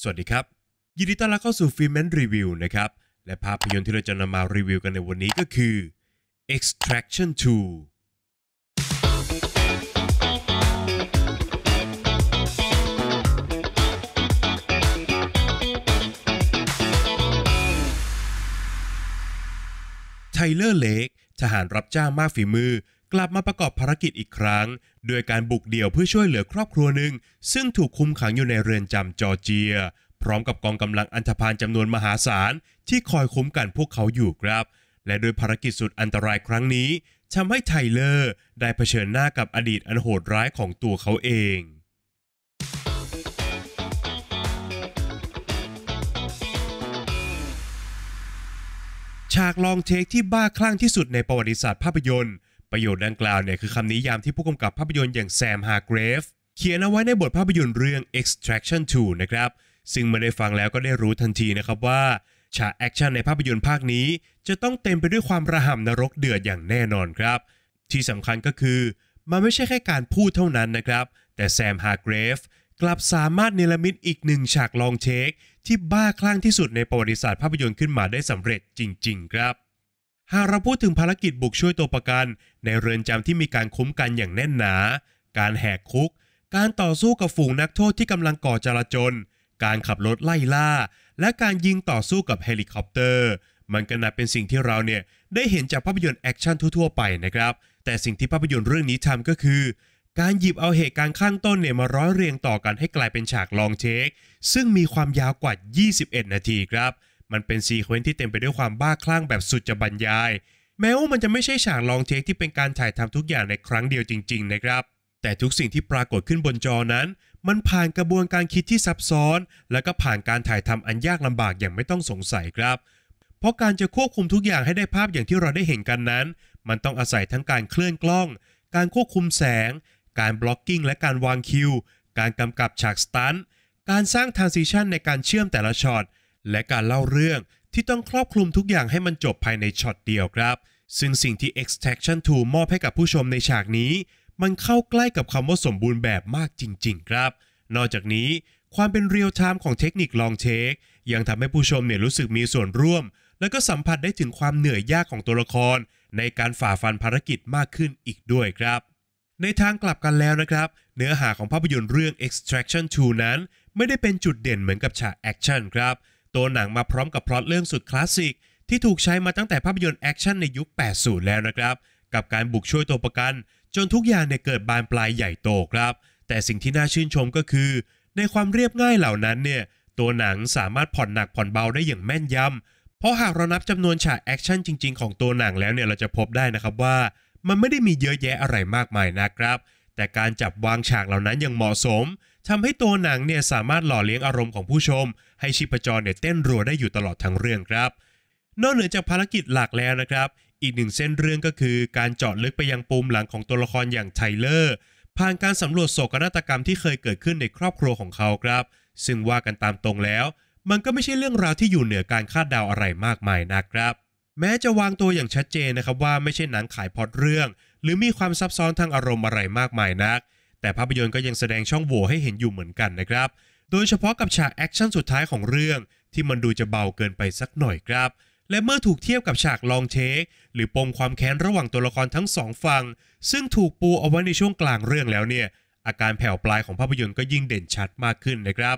สวัสดีครับ ยินดีต้อนรับเข้าสู่ฟิล์มนรีวิวนะครับ และภาพยนตร์ที่เราจะนำมารีวิวกันในวันนี้ก็คือ Extraction 2ไทเลอร์เลกทหารรับจ้างมากฝีมือกลับมาประกอบภารกิจอีกครั้ง โดยการบุกเดี่ยวเพื่อช่วยเหลือครอบครัวหนึ่งซึ่งถูกคุมขังอยู่ในเรือนจำจอร์เจีย พร้อมกับกองกำลังอันธพาลจำนวนมหาศาลที่คอยคุ้มกันพวกเขาอยู่ครับ และโดยภารกิจสุดอันตรายครั้งนี้ทำให้ไทเลอร์ได้เผชิญหน้ากับอดีตอันโหดร้ายของตัวเขาเอง ฉากลองเทคที่บ้าคลั่งที่สุดในประวัติศาสตร์ภาพยนตร์ประโยชน์ดังกล่าวเนี่ยคือคำนิยามที่ผู้กำกับภาพยนตร์อย่างแซมฮาร์เกรฟเขียนเอาไว้ในบทภาพยนตร์เรื่อง Extraction 2 นะครับ ซึ่งเมื่อได้ฟังแล้วก็ได้รู้ทันทีนะครับว่าฉากแอคชั่นในภาพยนตร์ภาคนี้ จะต้องเต็มไปด้วยความระห่ำนรกเดือดอย่างแน่นอนครับ ที่สำคัญก็คือ มันไม่ใช่แค่การพูดเท่านั้นนะครับ แต่แซมฮาร์เกรฟกลับสามารถเนรมิตอีกหนึ่งฉากลองเทคที่บ้าคลั่งที่สุดในประวัติศาสตร์ภาพยนตร์ขึ้นมาได้สำเร็จจริง ๆครับหากเราพูดถึงภารกิจบุกช่วยตัวประกันในเรือนจำที่มีการคุ้มกันอย่างแน่นหนา การแหกคุก การต่อสู้กับฝูงนักโทษที่กำลังก่อจลาจล การขับรถไล่ล่า และการยิงต่อสู้กับเฮลิคอปเตอร์ มันก็นับเป็นสิ่งที่เราเนี่ยได้เห็นจากภาพยนตร์แอคชั่นทั่วๆไปนะครับ แต่สิ่งที่ภาพยนตร์เรื่องนี้ทำก็คือ การหยิบเอาเหตุการณ์ข้างต้นเนี่ยมาร้อยเรียงต่อกันให้กลายเป็นฉากลองเทค ซึ่งมีความยาวกว่า 21 นาทีครับมันเป็นซีเควนซ์ที่เต็มไปด้วยความบ้าคลั่งแบบสุดจะบรรยาย แม้ว่ามันจะไม่ใช่ฉากลองเทคที่เป็นการถ่ายทำทุกอย่างในครั้งเดียวจริง ๆ นะครับ แต่ทุกสิ่งที่ปรากฏขึ้นบนจอนั้น มันผ่านกระบวนการคิดที่ซับซ้อน แล้วก็ผ่านการถ่ายทำอันยากลำบากอย่างไม่ต้องสงสัยครับ เพราะการจะควบคุมทุกอย่างให้ได้ภาพอย่างที่เราได้เห็นกันนั้น มันต้องอาศัยทั้งการเคลื่อนกล้อง การควบคุมแสง การบล็อกกิ้งและการวางคิวการกำกับฉากสตันการสร้างทรานซิชันในการเชื่อมแต่ละช็อตและการเล่าเรื่องที่ต้องครอบคลุมทุกอย่างให้มันจบภายในช็อตเดียวครับ ซึ่งสิ่งที่ Extraction 2 มอบให้กับผู้ชมในฉากนี้ มันเข้าใกล้กับคำว่าสมบูรณ์แบบมากจริงๆ ครับ นอกจากนี้ ความเป็นเรียลไทม์ของเทคนิคลองเทคยังทำให้ผู้ชมเนี่ยรู้สึกมีส่วนร่วม และก็สัมผัสได้ถึงความเหนื่อยยากของตัวละคร ในการฝ่าฟันภารกิจมากขึ้นอีกด้วยครับ ในทางกลับกันแล้วนะครับ เนื้อหาของภาพยนตร์เรื่อง Extraction 2 นั้น ไม่ได้เป็นจุดเด่นเหมือนกับฉากแอคชั่นครับตัวหนังมาพร้อมกับพล็อตเรื่องสุดคลาสสิก ที่ถูกใช้มาตั้งแต่ภาพยนตร์แอคชั่นในยุค 80 แล้วนะครับ กับการบุกช่วยตัวประกัน จนทุกอย่างเนี่ยเกิดบานปลายใหญ่โตครับ แต่สิ่งที่น่าชื่นชมก็คือ ในความเรียบง่ายเหล่านั้นเนี่ยตัวหนังสามารถผ่อนหนักผ่อนเบาได้อย่างแม่นยำ เพราะหากเรานับจำนวนฉากแอคชั่นจริง ๆของตัวหนังแล้วเนี่ยเราจะพบได้นะครับว่า มันไม่ได้มีเยอะแยะอะไรมากมายนะครับ แต่การจับวางฉากเหล่านั้นอย่างเหมาะสมทำให้ตัวหนังเนี่ยสามารถหล่อเลี้ยงอารมณ์ของผู้ชมให้ชีพจรเนี่ยเต้นรัวได้อยู่ตลอดทั้งเรื่องครับ นอกเหนือจากภารกิจหลักแล้วนะครับ อีกหนึ่งเส้นเรื่องก็คือการเจาะลึกไปยังปุ่มหลังของตัวละครอย่างไทเลอร์ ผ่านการสำรวจโศกนาฏกรรมที่เคยเกิดขึ้นในครอบครัวของเขาครับ ซึ่งว่ากันตามตรงแล้ว มันก็ไม่ใช่เรื่องราวที่อยู่เหนือการคาดเดาอะไรมากมายนะครับ แม้จะวางตัวอย่างชัดเจนนะครับว่าไม่ใช่หนังขายพอดเรื่อง หรือมีความซับซ้อนทางอารมณ์อะไรมากมายนัก แต่ภาพยนตร์ก็ยังแสดงช่องโหว่ให้เห็นอยู่เหมือนกันนะครับโดยเฉพาะกับฉากแอคชั่นสุดท้ายของเรื่อง ที่มันดูจะเบาเกินไปสักหน่อยครับ และเมื่อถูกเทียบกับฉากลองเทคหรือปมความแค้นระหว่างตัวละครทั้งสองฝั่งซึ่งถูกปูเอาไว้ในช่วงกลางเรื่องแล้วเนี่ย อาการแผ่วปลายของภาพยนตร์ก็ยิ่งเด่นชัดมากขึ้นนะครับ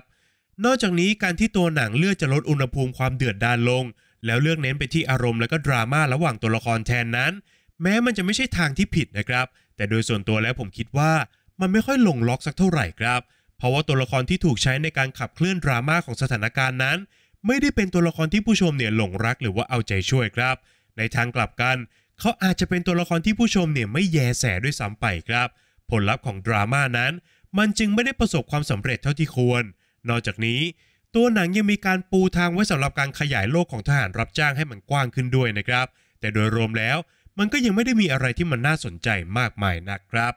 นอกจากนี้การที่ตัวหนังเลือกจะลดอุณหภูมิความเดือดดานลง แล้วเลือกเน้นไปที่อารมณ์และก็ดราม่าระหว่างตัวละครแทนนั้น แม้มันจะไม่ใช่ทางที่ผิดนะครับ แต่โดยส่วนตัวแล้วผมคิดว่ามันไม่ค่อยลงล็อกสักเท่าไหร่ครับเพราะว่าตัวละครที่ถูกใช้ในการขับเคลื่อนดราม่าของสถานการณ์นั้น ไม่ได้เป็นตัวละครที่ผู้ชมเนี่ยหลงรักหรือว่าเอาใจช่วยครับ ในทางกลับกันเขาอาจจะเป็นตัวละครที่ผู้ชมเนี่ยไม่แยแสด้วยซ้ำไปครับผลลัพธ์ของดราม่านั้นมันจึงไม่ได้ประสบความสำเร็จเท่าที่ควร นอกจากนี้ ตัวหนังยังมีการปูทางไว้สำหรับการขยายโลกของทหารรับจ้างให้มันกว้างขึ้นด้วยนะครับ แต่โดยรวมแล้วมันก็ยังไม่ได้มีอะไรที่มันน่าสนใจมากมายนะครับ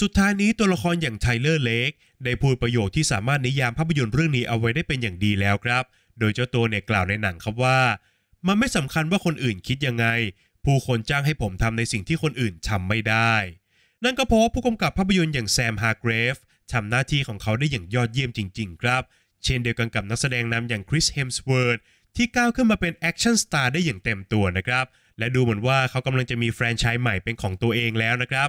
สุดท้ายนี้ตัวละครอย่างไทเลอร์เล็กได้พูดประโยคที่สามารถนิยามภาพยนตร์เรื่องนี้เอาไว้ได้เป็นอย่างดีแล้วครับ โดยเจ้าตัวเนี่ยกล่าวในหนังครับว่า มันไม่สำคัญว่าคนอื่นคิดยังไง ผู้คนจ้างให้ผมทำในสิ่งที่คนอื่นทำไม่ได้ นั่นก็เพราะผู้กำกับภาพยนตร์อย่างแซมฮาร์เกรฟทำหน้าที่ของเขาได้อย่างยอดเยี่ยมจริงๆครับ เช่นเดียวกันกับนักแสดงนำอย่างคริสเฮมส์เวิร์ดที่ก้าวขึ้นมาเป็นแอคชั่นสตาร์ได้อย่างเต็มตัวนะครับและดูเหมือนว่าเขากำลังจะมีแฟรนไชส์ใหม่เป็นของตัวเองแล้วนะครับ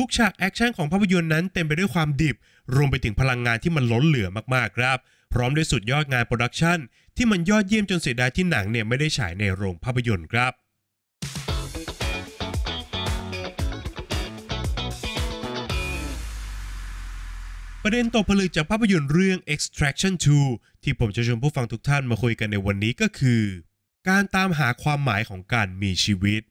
ทุกฉากแอคชั่นของภาพยนตร์นั้นเต็มไปด้วยความดิบ รวมไปถึงพลังงานที่มันล้นเหลือมากๆ ครับ พร้อมด้วยสุดยอดงานโปรดักชันที่มันยอดเยี่ยมจนเสียดายที่หนังเนี่ยไม่ได้ฉายในโรงภาพยนตร์ครับ ประเด็นตกผลึกจากภาพยนตร์เรื่อง Extraction 2 ที่ผมจะชวนผู้ฟังทุกท่านมาคุยกันในวันนี้ก็คือ การตามหาความหมายของการมีชีวิต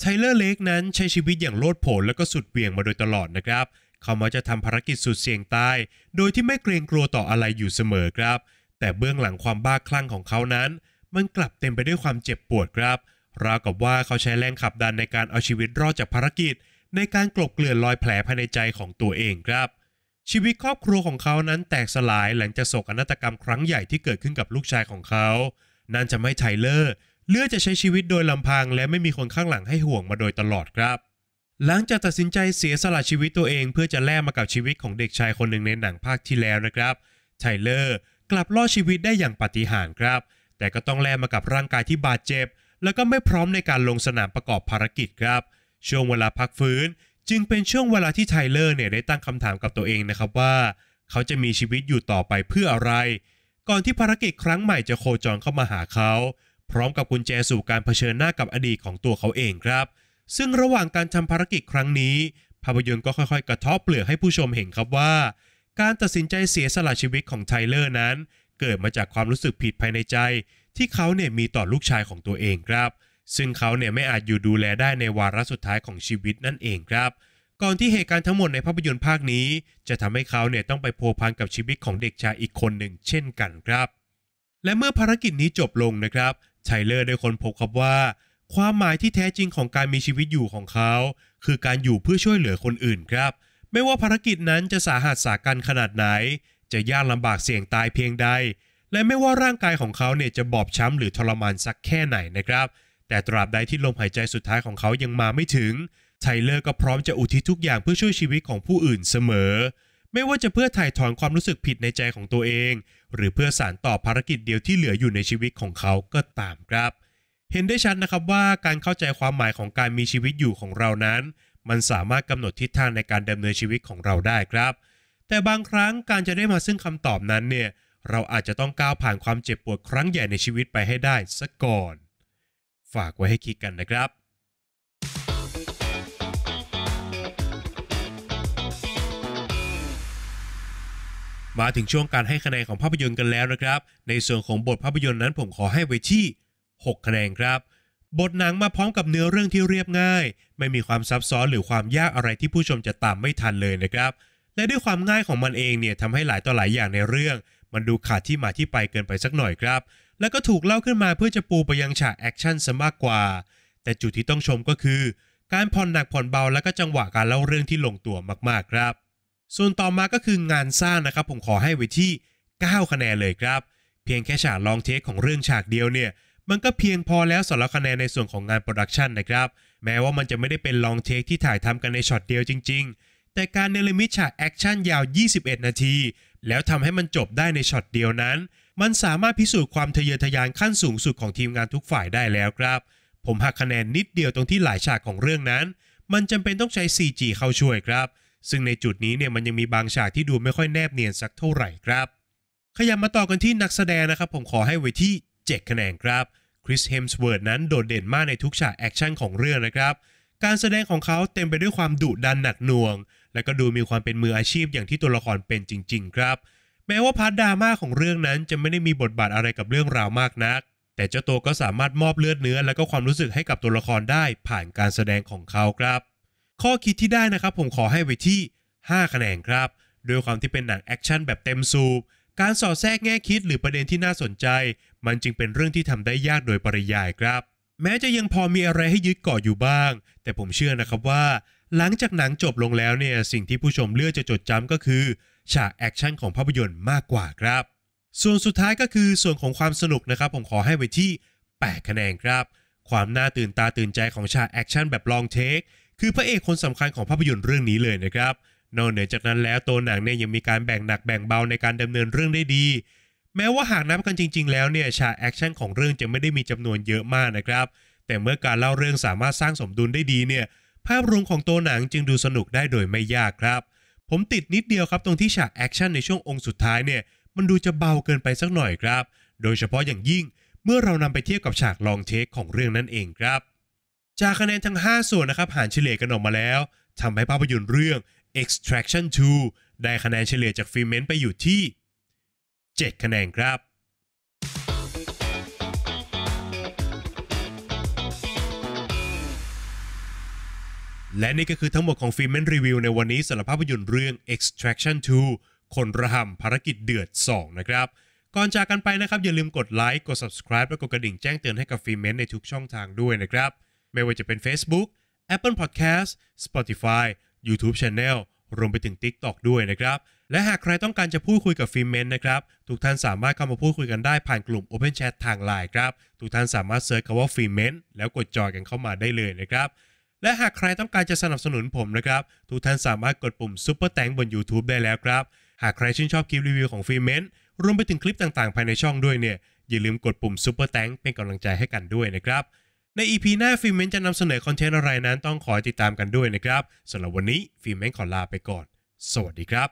ไทเลอร์เลกนั้นใช้ชีวิตอย่างโลดโผนและก็สุดเบี่ยงมาโดยตลอดนะครับ เขามักจะทำภารกิจสุดเสี่ยงตายโดยที่ไม่เกรงกลัวต่ออะไรอยู่เสมอครับ แต่เบื้องหลังความบ้าคลั่งของเขานั้น มันกลับเต็มไปด้วยความเจ็บปวดครับ ราวกับว่าเขาใช้แรงขับดันในการเอาชีวิตรอดจากภารกิจ ในการกลบเกลื่อนรอยแผลภายในใจของตัวเองครับ ชีวิตครอบครัวของเขานั้นแตกสลาย หลังจากโศกนาฏกรรมครั้งใหญ่ที่เกิดขึ้นกับลูกชายของเขา นั่นจะไม่ไทเลอร์เลือจะใช้ชีวิตโดยลำพังและไม่มีคนข้างหลังให้ห่วงมาโดยตลอดครับ หลังจากตัดสินใจเสียสละชีวิตตัวเองเพื่อจะแลกมากับชีวิตของเด็กชายคนหนึ่งในหนังภาคที่แล้วนะครับ ไทเลอร์กลับรอดชีวิตได้อย่างปาฏิหาริย์ครับ แต่ก็ต้องแลกมากับร่างกายที่บาดเจ็บแล้วก็ไม่พร้อมในการลงสนามประกอบภารกิจครับ ช่วงเวลาพักฟื้น จึงเป็นช่วงเวลาที่ไทเลอร์เนี่ยได้ตั้งคำถามกับตัวเองนะครับว่า เขาจะมีชีวิตอยู่ต่อไปเพื่ออะไร ก่อนที่ภารกิจ ครั้งใหม่จะโคจรเข้ามาหาเขาพร้อมกับกุญแจสู่การเผชิญหน้ากับอดีตของตัวเขาเองครับ ซึ่งระหว่างการทำภารกิจครั้งนี้ ภาพยนตร์ก็ค่อยๆกระทบเปลือกให้ผู้ชมเห็นครับว่า การตัดสินใจเสียสละชีวิตของไทเลอร์นั้น เกิดมาจากความรู้สึกผิดภายในใจ ที่เขาเนี่ยมีต่อลูกชายของตัวเองครับ ซึ่งเขาเนี่ยไม่อาจอยู่ดูแลได้ในวาระสุดท้ายของชีวิตนั่นเองครับ ก่อนที่เหตุการณ์ทั้งหมดในภาพยนตร์ภาคนี้ จะทำให้เขาเนี่ยต้องไปพัวพันกับชีวิตของเด็กชายอีกคนหนึ่งเช่นกันครับ และเมื่อภารกิจนี้จบลงนะครับไชเลอร์ได้ค้นพบครับว่า ความหมายที่แท้จริงของการมีชีวิตอยู่ของเขา คือการอยู่เพื่อช่วยเหลือคนอื่นครับไม่ว่าภารกิจนั้นจะสาหัสสากันขนาดไหน จะยากลำบากเสี่ยงตายเพียงใดและไม่ว่าร่างกายของเขาเนี่ยจะบอบช้ำหรือทรมานสักแค่ไหนนะครับ แต่ตราบใดที่ลมหายใจสุดท้ายของเขายังมาไม่ถึง ไทเลอร์ก็พร้อมจะอุทิศทุกอย่างเพื่อช่วยชีวิตของผู้อื่นเสมอไม่ว่าจะเพื่อถ่ายถอนความรู้สึกผิดในใจของตัวเอง หรือเพื่อสารต่อภารกิจเดียวที่เหลืออยู่ในชีวิตของเขาก็ตามครับ เห็นได้ชัดนะครับว่าการเข้าใจความหมายของการมีชีวิตอยู่ของเรานั้น มันสามารถกำหนดทิศทางในการดำเนินชีวิตของเราได้ครับ แต่บางครั้งการจะได้มาซึ่งคำตอบนั้นเนี่ยเราอาจจะต้องก้าวผ่านความเจ็บปวดครั้งใหญ่ในชีวิตไปให้ได้ซะก่อน ฝากไว้ให้คิดกันนะครับมาถึงช่วงการให้คะแนนของภาพยนตร์กันแล้วนะครับ ในส่วนของบทภาพยนตร์นั้น ผมขอให้ไว้ที่6คะแนนครับ บทหนังมาพร้อมกับเนื้อเรื่องที่เรียบง่าย ไม่มีความซับซ้อนหรือความยากอะไรที่ผู้ชมจะตามไม่ทันเลยนะครับ และด้วยความง่ายของมันเองเนี่ยทำให้หลายต่อหลายอย่างในเรื่อง มันดูขาดที่มาที่ไปเกินไปสักหน่อยครับ แล้วก็ถูกเล่าขึ้นมาเพื่อจะปูไปยังฉากแอคชั่นซะมากกว่า แต่จุดที่ต้องชมก็คือการผ่อนหนักผ่อนเบาและก็จังหวะการเล่าเรื่องที่ลงตัวมากๆครับส่วนต่อมาก็คืองานสร้างนะครับ ผมขอให้ไว้ที่9คะแนนเลยครับ เพียงแค่ฉากลองเทคของเรื่องฉากเดียวเนี่ย มันก็เพียงพอแล้วสำหรับคะแนนในส่วนของงานโปรดักชันนะครับ แม้ว่ามันจะไม่ได้เป็นลองเทคที่ถ่ายทำกันในช็อตเดียวจริง ๆ แต่การเนรมิตฉากแอคชั่นยาว 21 นาที แล้วทำให้มันจบได้ในช็อตเดียวนั้น มันสามารถพิสูจน์ความทะเยอทะยานขั้นสูงสุดของทีมงานทุกฝ่ายได้แล้วครับ ผมหักคะแนนนิดเดียวตรงที่หลายฉากของเรื่องนั้น มันจำเป็นต้องใช้ CG เข้าช่วยครับเซึ่งในจุดนี้เนี่ยมันยังมีบางฉากที่ดูไม่ค่อยแนบเนียนสักเท่าไหร่ครับ ขยับมาต่อกันที่นักแสดงนะครับ ผมขอให้ไว้ที่7คะแนนครับคริสเฮมส์เวิร์ดนั้นโดดเด่นมากในทุกฉากแอคชั่นของเรื่องนะครับ การแสดงของเขาเต็มไปด้วยความดุดันหนักหน่วง และก็ดูมีความเป็นมืออาชีพอย่างที่ตัวละครเป็นจริงๆ ครับแม้ว่าพาร์ทดราม่าของเรื่องนั้นจะไม่ได้มีบทบาทอะไรกับเรื่องราวมากนัก แต่เจ้าตัวก็สามารถมอบเลือดเนื้อและก็ความรู้สึกให้กับตัวละครได้ ผ่านการแสดงของเขาครับข้อคิดที่ได้นะครับผมขอให้ไว้ที่ 5 คะแนนครับด้วยความที่เป็นหนังแอคชั่นแบบเต็มสูบการสอดแทรกแง่คิดหรือประเด็นที่น่าสนใจ มันจึงเป็นเรื่องที่ทำได้ยากโดยปริยายครับ แม้จะยังพอมีอะไรให้ยึดเกาะอยู่บ้าง แต่ผมเชื่อนะครับว่าหลังจากหนังจบลงแล้วเนี่ย สิ่งที่ผู้ชมเลือกจะจดจำก็คือฉากแอคชั่นของภาพยนตร์มากกว่าครับ ส่วนสุดท้ายก็คือส่วนของความสนุกนะครับผมขอให้ไว้ที่8คะแนนครับ ความน่าตื่นตาตื่นใจของฉากแอคชั่นแบบลองเทคคือพระเอกคนสำคัญของภาพยนตร์เรื่องนี้เลยนะครับ นอกเหนือจากนั้นแล้วตัวหนังเนี่ยยังมีการแบ่งหนักแบ่งเบาในการดำเนินเรื่องได้ดี แม้ว่าหากนับกันจริง ๆแล้วเนี่ยฉากแอคชั่นของเรื่องจะไม่ได้มีจำนวนเยอะมากนะครับแต่เมื่อการเล่าเรื่องสามารถสร้างสมดุลได้ดีเนี่ย ภาพรวมของตัวหนังจึงดูสนุกได้โดยไม่ยากครับ ผมติดนิดเดียวครับตรงที่ฉากแอคชั่นในช่วงองค์สุดท้ายเนี่ยมันดูจะเบาเกินไปสักหน่อยครับ โดยเฉพาะอย่างยิ่งเมื่อเรานำไปเทียบกับฉากลองเทคของเรื่องนั่นเองครับจากคะแนนทั้ง5 ส่วนนะครับหารเฉลี่ยกันออกมาแล้วทำให้ภาพยนตร์เรื่อง Extraction 2ได้คะแนนเฉลี่ยจากฟิเมนไปอยู่ที่ 7 คะแนนครับ และนี่ก็คือทั้งหมดของฟิเมนรีวิวในวันนี้สำหรับภาพยนตร์เรื่อง Extraction 2 คนระห่ำภารกิจเดือด 2 นะครับ ก่อนจากกันไปนะครับ อย่าลืมกดไลค์กด subscribe และกดกระดิ่งแจ้งเตือนให้กับฟิเมนในทุกช่องทางด้วยนะครับไม่ว่าจะเป็น Facebook Apple Podcast Spotify YouTube Channel รวมไปถึง TikTok ด้วยนะครับ และหากใครต้องการจะพูดคุยกับฟิเมนนะครับ ทุกท่านสามารถเข้ามาพูดคุยกันได้ผ่านกลุ่ม Open Chat ทางไลน์ครับ ทุกท่านสามารถเซิร์ชคำว่าฟิเมนแล้วกดจอยกันเข้ามาได้เลยนะครับ และหากใครต้องการจะสนับสนุนผมนะครับ ทุกท่านสามารถกดปุ่มซุปเปอร์แตงบน YouTube ได้แล้วครับ หากใครชื่นชอบคลิปรีวิวของฟิเมนรวมไปถึงคลิปต่างๆภายในช่องด้วยเนี่ย อย่าลืมกดปุ่มซุปเปอร์แตงเป็นกำลังใจให้กันด้วยนะครับใน EP หน้าฟิเม้นจะนำเสนอคอนเทนต์อะไรนั้นต้องขอติดตามกันด้วยนะครับสำหรับวันนี้ฟิเม้นขอลาไปก่อน สวัสดีครับ